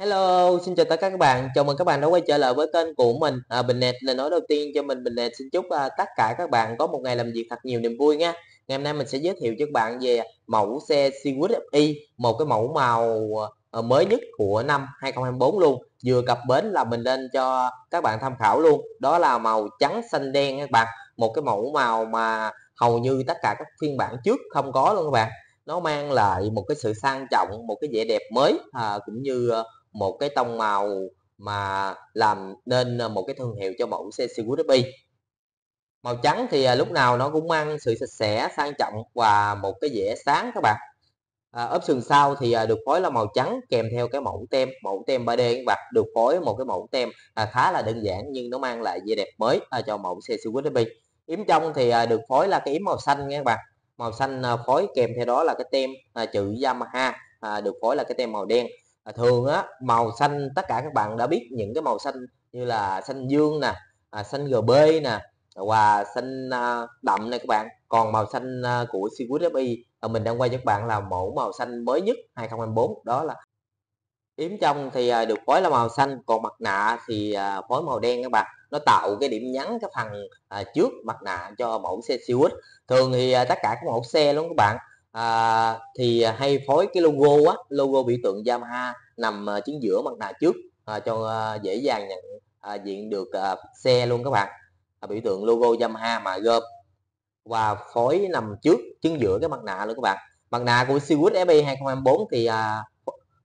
Hello, xin chào tất cả các bạn. Chào mừng các bạn đã quay trở lại với kênh của mình. À, Bình Nệt lời nói đầu tiên cho mình Bình Nệt xin chúc à, tất cả các bạn có một ngày làm việc thật nhiều niềm vui nha. Ngày hôm nay mình sẽ giới thiệu cho các bạn về mẫu xe Civic FI, một cái mẫu màu à, mới nhất của năm 2024 luôn. Vừa cập bến là mình lên cho các bạn tham khảo luôn. Đó là màu trắng xanh đen các bạn. Một cái mẫu màu mà hầu như tất cả các phiên bản trước không có luôn các bạn. Nó mang lại một cái sự sang trọng, một cái vẻ đẹp mới à, cũng như à, một cái tông màu mà làm nên ờ, một cái thương hiệu cho mẫu xe Sigurubi màu trắng thì ờ, lúc nào nó cũng mang sự sạch sẽ sang trọng và một cái vẻ sáng các bạn à, ốp sườn sau thì ờ, được phối là màu trắng kèm theo cái mẫu tem mẫu tem 3D các bạn được phối một cái mẫu tem à, khá là đơn giản nhưng nó mang lại vẻ đẹp mới à, cho mẫu xe SUV yếm trong thì được phối là cái yếm màu xanh nha các bạn màu xanh phối kèm theo đó là cái tem à, chữ Yamaha được phối là cái tem màu đen à, thường á màu xanh tất cả các bạn đã biết những cái màu xanh như là xanh dương nè à, xanh gb nè à, và xanh à, đậm này các bạn còn màu xanh à, của CQFI à, mình đang quay cho các bạn là mẫu màu xanh mới nhất 2024 đó là yếm trong thì à, được phối là màu xanh còn mặt nạ thì à, phối màu đen các bạn nó tạo cái điểm nhấn cái phần à, trước mặt nạ cho mẫu xe siêu thường thì à, tất cả các mẫu xe luôn các bạn à, thì à, hay phối cái logo á logo biểu tượng Yamaha nằm uh, chính giữa mặt nạ trước uh, cho uh, dễ dàng nhận uh, diện được uh, xe luôn các bạn uh, biểu tượng logo Yamaha mà gom và phối nằm trước chính giữa cái mặt nạ luôn các bạn mặt nạ của Seawood FE 2024 thì à,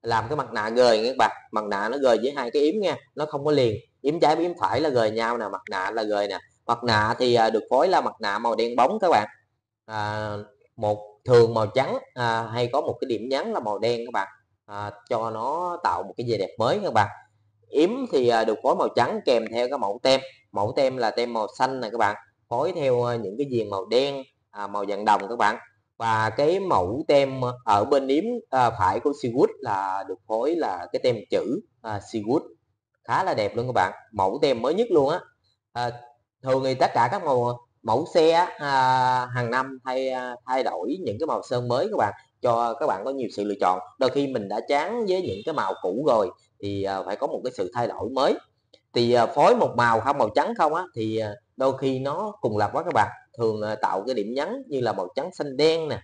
làm cái mặt nạ gời các bạn mặt nạ nó gời với hai cái yếm nha nó không có liền yếm trái với yếm phải là gời nhau nè mặt nạ là gời nè mặt nạ thì được phối là mặt nạ màu đen bóng các bạn à, một thường màu trắng à, hay có một cái điểm nhấn là màu đen các bạn à, cho nó tạo một cái vẻ đẹp mới các bạn yếm thì à, được phối màu trắng kèm theo cái mẫu tem mẫu tem là tem màu xanh này các bạn phối theo à, những cái viền màu đen à, màu vàng đồng các bạn và cái mẫu tem ở bên yếm à, phải của Seawood là được phối là cái tem chữ à, Seawood khá là đẹp luôn các bạn mẫu tem mới nhất luôn á à, thường thì tất cả các màu mẫu xe à, hàng năm thay à, thay đổi những cái màu sơn mới các bạn cho các bạn có nhiều sự lựa chọn đôi khi mình đã chán với những cái màu cũ rồi thì à, phải có một cái sự thay đổi mới thì à, phối một màu không màu trắng không á thì à, đôi khi nó cùng lập quá các bạn thường à, tạo cái điểm nhấn như là màu trắng xanh đen nè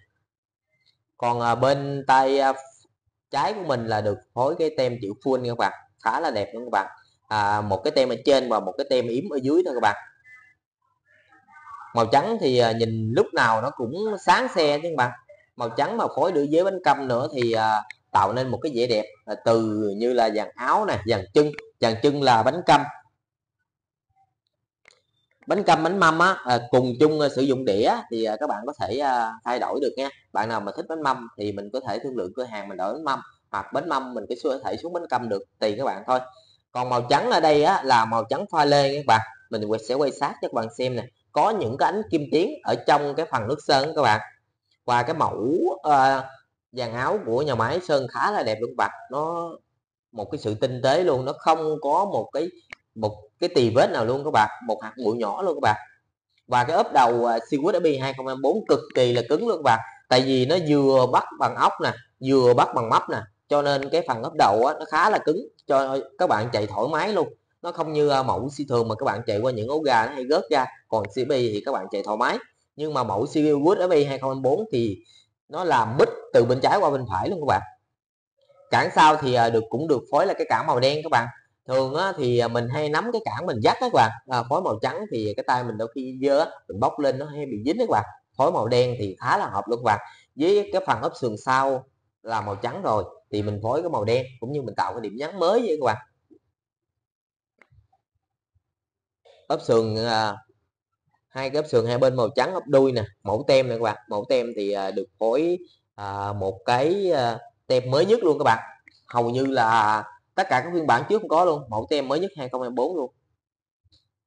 còn à, bên tay à, trái của mình là được phối cái tem chữ full các bạn khá là đẹp luôn các bạn à, một cái tem ở trên và một cái tem yếm ở dưới thôi các bạn màu trắng thì à, nhìn lúc nào nó cũng sáng xe chứ bạn màu trắng màu khối được dưới bánh câm nữa thì à, tạo nên một cái vẻ đẹp à, từ như là dàn áo nè dàn chân dàn chân là bánh câm bánh câm bánh mâm á cùng chung sử dụng đĩa thì các bạn có thể thay đổi được nha bạn nào mà thích bánh mâm thì mình có thể thương lượng cửa hàng mình đổi bánh mâm hoặc bánh mâm mình có thể xuống bánh câm được tùy các bạn thôi còn màu trắng ở đây á là màu trắng pha lê các bạn mình sẽ quay sát cho các bạn xem nè có những cái ánh kim tuyến ở trong cái phần nước sơn các bạn và cái mẫu uh, áo của nhà máy sơn khá là đẹp luôn bạn nó một cái sự tinh tế luôn nó không có một cái một cái tì vết nào luôn các bạn một hạt bụi nhỏ luôn các bạn và cái ốp đầu à, Seawood FB 2024 cực kỳ là cứng luôn các bạn tại vì nó vừa bắt bằng ốc nè vừa bắt bằng mắp nè cho nên cái phần ốp đầu á, nó khá là cứng cho các bạn chạy thoải mái luôn nó không như à, mẫu si thường mà các bạn chạy qua những ố gà nó hay gớt ra còn CPU thì các bạn chạy thoải mái nhưng mà mẫu CPU Wood FI 2024 thì nó làm bích từ bên trái qua bên phải luôn các bạn cản sau thì à, được cũng được phối là cái cản màu đen các bạn thường á, thì à, mình hay nắm cái cản mình dắt các bạn à, phối màu trắng thì cái tay mình đôi khi dơ mình bóc lên nó hay bị dính các bạn phối màu đen thì khá là hợp luôn các bạn với cái phần ốp sườn sau là màu trắng rồi thì mình phối cái màu đen cũng như mình tạo cái điểm nhấn mới với các bạn ốp sườn à, hai cái ốp sườn hai bên màu trắng ốp đuôi nè mẫu tem nè các bạn mẫu tem thì à, được phối à, một cái à, tem mới nhất luôn các bạn hầu như là tất cả các phiên bản trước không có luôn mẫu tem mới nhất 2024 luôn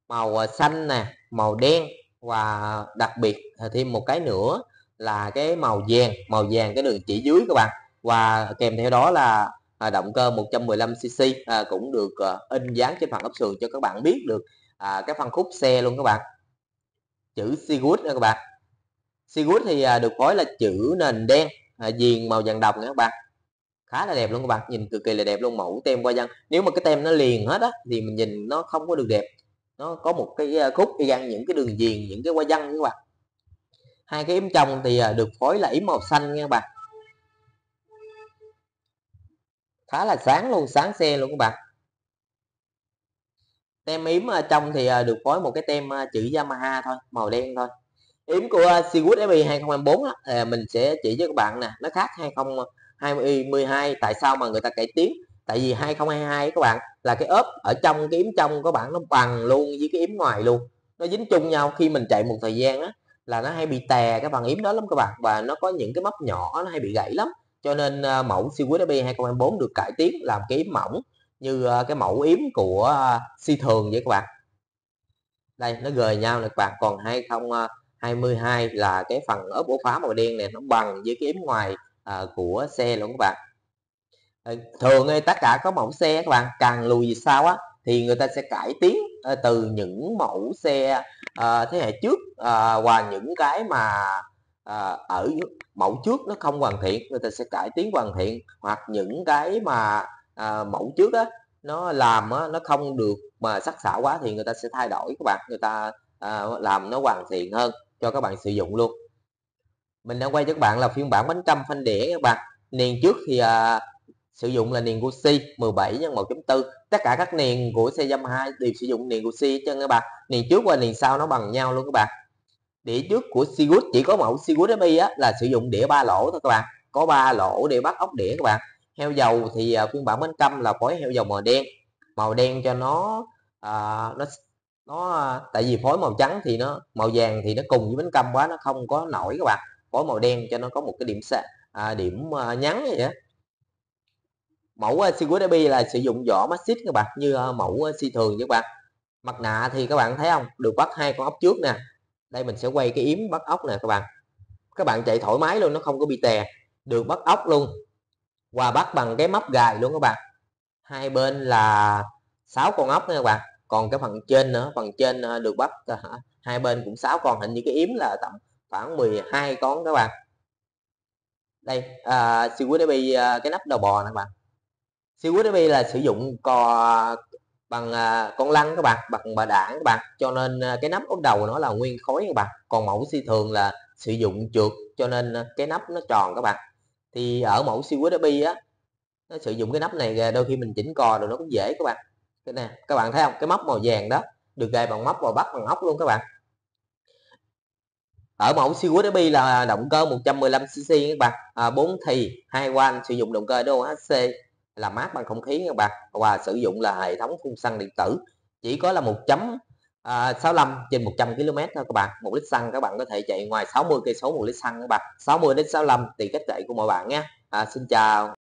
màu à, xanh nè màu đen và đặc biệt thêm một cái nữa là cái màu vàng màu vàng cái đường chỉ dưới các bạn và kèm theo đó là à, động cơ 115cc à, cũng được à, in dán trên phần ốp sườn cho các bạn biết được à, cái phân khúc xe luôn các bạn chữ Sigurd nha các bạn Sigurd thì à, được phối là chữ nền đen à, viền màu vàng đồng nha các bạn khá là đẹp luôn các bạn nhìn cực kỳ là đẹp luôn mẫu tem qua văn nếu mà cái tem nó liền hết á thì mình nhìn nó không có được đẹp nó có một cái à, khúc y gan những cái đường viền những cái qua văn các bạn hai cái yếm trong thì được phối là yếm màu xanh nha các bạn khá là sáng luôn sáng xe luôn các bạn tem yếm ờ, trong thì ờ, được phối một cái tem ờ, chữ Yamaha thôi màu đen thôi yếm của Seawood FI 2024 á, mình sẽ chỉ cho các bạn nè nó khác 2022 tại sao mà người ta cải tiến tại vì 2022 các bạn là cái ốp ở trong cái yếm trong các bạn nó bằng luôn với cái yếm ngoài luôn nó dính chung nhau khi mình chạy một thời gian á là nó hay bị tè cái phần yếm đó lắm các bạn và nó có những cái móc nhỏ nó hay bị gãy lắm cho nên mẫu Seawood FI 2024 được cải tiến làm cái yếm mỏng như ờ, cái mẫu yếm của ờ, si thường vậy các bạn đây nó gời nhau này, các bạn còn 2022 ờ, là cái phần ốp ổ khóa màu đen này nó bằng với cái yếm ngoài của xe luôn các bạn thường thì tất cả các mẫu xe các bạn càng lùi về sau á thì người ta sẽ cải tiến từ những mẫu xe thế hệ trước à, và những cái mà ở mẫu trước nó không hoàn thiện người ta sẽ cải tiến hoàn thiện hoặc những cái mà à, mẫu trước đó nó làm á, nó không được mà sắc sảo quá thì người ta sẽ thay đổi các bạn người ta à, làm nó hoàn thiện hơn cho các bạn sử dụng luôn mình đang quay cho các bạn là phiên bản bánh trăm phanh đĩa các bạn niền trước thì à, sử dụng là niền Gucci 17 nhân 1.4 tất cả các niền của xe dâm 2 đều sử dụng niền Gucci chân các bạn niền trước và niền sau nó bằng nhau luôn các bạn đĩa trước của Sigut chỉ có mẫu Sigut mi á là sử dụng đĩa ba lỗ thôi các bạn có ba lỗ để bắt ốc đĩa các bạn heo dầu thì uh, phiên bản bánh câm là phối heo dầu màu đen màu đen cho nó uh, nó nó à, tại vì phối màu trắng thì nó màu vàng thì nó cùng với bánh câm quá nó không có nổi các bạn phối màu đen cho nó có một cái điểm à, điểm à, nhắn vậy đó. mẫu à, Siguidabi là sử dụng vỏ mastic các bạn như à, mẫu à, si thường các bạn mặt nạ thì các bạn thấy không được bắt hai con ốc trước nè đây mình sẽ quay cái yếm bắt ốc nè các bạn các bạn chạy thoải mái luôn nó không có bị tè được bắt ốc luôn qua bắt bằng cái móc gài luôn các bạn hai bên là sáu con ốc nha các bạn còn cái phần trên nữa phần trên à, được bắt à, hai bên cũng sáu con hình như cái yếm là tầm khoảng 12 con các bạn đây uh, siêu quý baby uh, cái nắp đầu bò nè các bạn siêu quý baby là sử dụng cò bằng uh, con lăn các bạn bằng bà đảng các bạn cho nên uh, cái nắp ốc đầu nó là nguyên khối các bạn còn mẫu si thường là sử dụng trượt cho nên uh, cái nắp nó tròn các bạn thì ở mẫu siêu quý derby á nó sử dụng cái nắp này đôi khi mình chỉnh cò rồi nó cũng dễ các bạn cái nè các bạn thấy không cái móc màu vàng đó được gài bằng móc vào bắt bằng ốc luôn các bạn ở mẫu siêu quý derby là động cơ 115cc các bạn à, 4 thì hai quan sử dụng động cơ DOHC làm mát bằng không khí các bạn và sử dụng là hệ thống phun xăng điện tử chỉ có là một chấm à, 65 trên 100 km thôi các bạn một lít xăng các bạn có thể chạy ngoài 60 cây số một lít xăng các bạn 60 đến 65 tùy cách chạy của mọi bạn nhé à, xin chào